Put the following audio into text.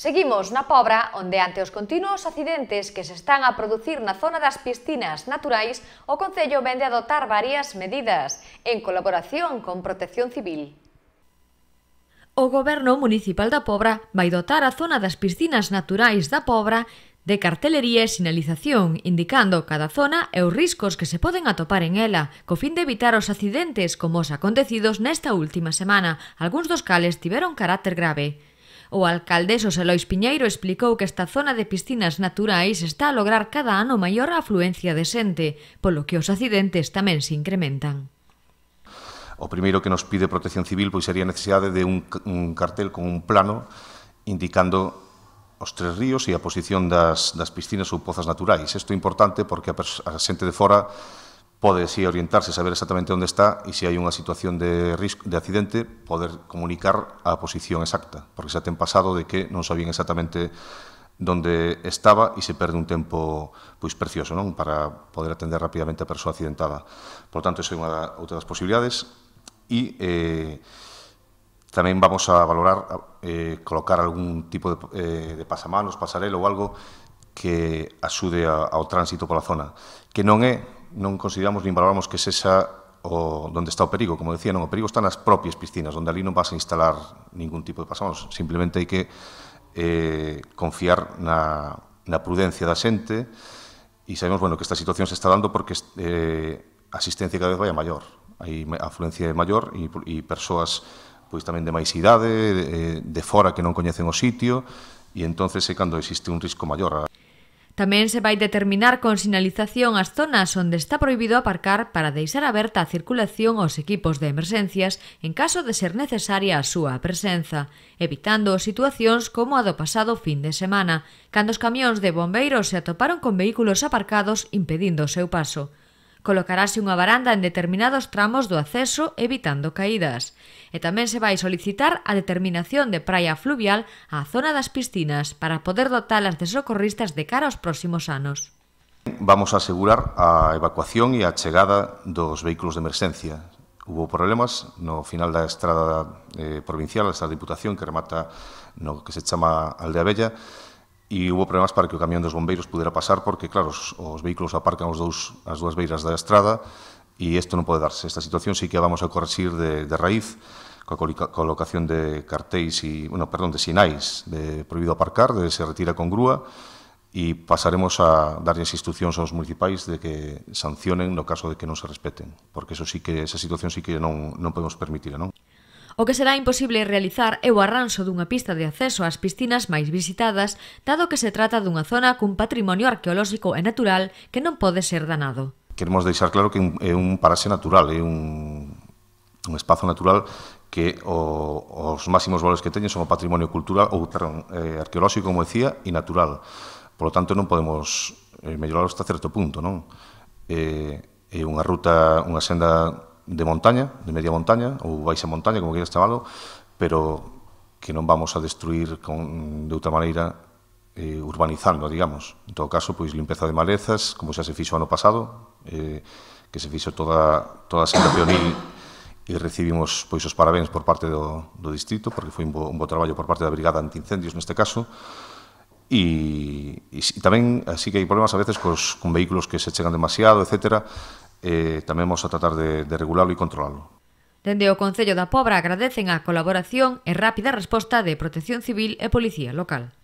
Seguimos na Pobra, onde ante os continuos accidentes que se están a producir na zona das piscinas naturais, o Concello vende adoptar varias medidas, en colaboración con Protección Civil. O Goberno Municipal da Pobra vai dotar a zona das piscinas naturais da Pobra de cartelería e sinalización, indicando cada zona e os riscos que se poden atopar en ela, co fin de evitar os accidentes como os acontecidos nesta última semana, algúns dos cales tiveron carácter grave. O alcalde Xosé Lois Piñeiro explicou que esta zona de piscinas naturais está a lograr cada ano maior afluencia de xente, polo que os accidentes tamén se incrementan. O primeiro que nos pide Protección Civil pois sería a necesidade de un, un cartel con un plano indicando os tres ríos e a posición das, das piscinas ou pozas naturais. Isto é importante porque a, a xente de fora pode si sí, orientarse, saber exactamente onde está e se hai unha situación de risco de accidente, poder comunicar a posición exacta, porque xa ten pasado de que non sabían exactamente onde estaba e se perde un tempo pois precioso, non, para poder atender rapidamente a persoa accidentada. Por tanto, esa é unha outra das posibilidades e eh, tamén vamos a valorar eh, colocar algún tipo de, eh, de pasamanos, pasarelo ou algo que axude ao tránsito pola zona, que non é non consideramos nin valoramos que sexa o, donde está o perigo. Como decía, non, o perigo está nas propias piscinas, onde ali non vas a instalar ningún tipo de pasamanos. Simplemente hai que eh, confiar na, na prudencia da xente e sabemos bueno, que esta situación se está dando porque eh, a asistencia cada vez vai a maior. Hai afluencia maior e, e persoas pois tamén de máis idade, de, eh, de fora que non coñecen o sitio, e entonces é cando existe un risco maior. Tamén se vai determinar con sinalización as zonas onde está prohibido aparcar para deixar aberta a circulación aos equipos de emerxencias en caso de ser necesaria a súa presenza, evitando situacións como a do pasado fin de semana, cando os camións de bombeiros se atoparon con vehículos aparcados impedindo o seu paso. Colocarase unha baranda en determinados tramos do acceso evitando caídas. E tamén se vai solicitar a determinación de praia fluvial á zona das piscinas para poder dotalas de socorristas de cara aos próximos anos. Vamos a asegurar a evacuación e a chegada dos vehículos de emerxencia. Hubo problemas no final da estrada eh, provincial, a estrada de Diputación, que remata no que se chama Aldea Bella, e houve problemas para que o camión dos bombeiros pudera pasar porque, claro, os, os vehículos aparcan os dous, as dúas beiras da estrada e isto non pode darse. Esta situación sí que a vamos a corregir de, de raíz coa colocación de cartéis e, bueno, perdón, de sinais de prohibido aparcar, de se retira con grúa e pasaremos a darles instruccións aos municipais de que sancionen no caso de que non se respeten, porque eso sí que esa situación sí que non, non podemos permitir, non? O que será imposible realizar é o arranxo dunha pista de acceso ás piscinas máis visitadas, dado que se trata dunha zona cun patrimonio arqueolóxico e natural que non pode ser danado. Queremos deixar claro que é un paraxe natural, é un, un espazo natural que o, os máximos valores que teñen son o patrimonio cultural ou perdón, eh, arqueolóxico, como decía, e natural. Por lo tanto, non podemos eh, mellorarlo hasta certo punto, non? Eh, é unha ruta, unha senda de montaña, de media montaña, ou baixa montaña, como queres chamalo, pero que non vamos a destruir con, de outra maneira eh, urbanizando, digamos. En todo caso, pois limpeza de malezas, como xa se fixo ano pasado, eh, que se fixo toda, toda a Santa Peonil e recibimos pois os parabéns por parte do, do distrito, porque foi un bo, un bo traballo por parte da Brigada Antincendios neste caso, e, e, e tamén así que hai problemas a veces cos, con vehículos que se chegan demasiado, etc eh, tamén vamos a tratar de, de regularlo e controlarlo. Dende o Concello da Pobra agradecen a colaboración e rápida resposta de Protección Civil e Policía Local.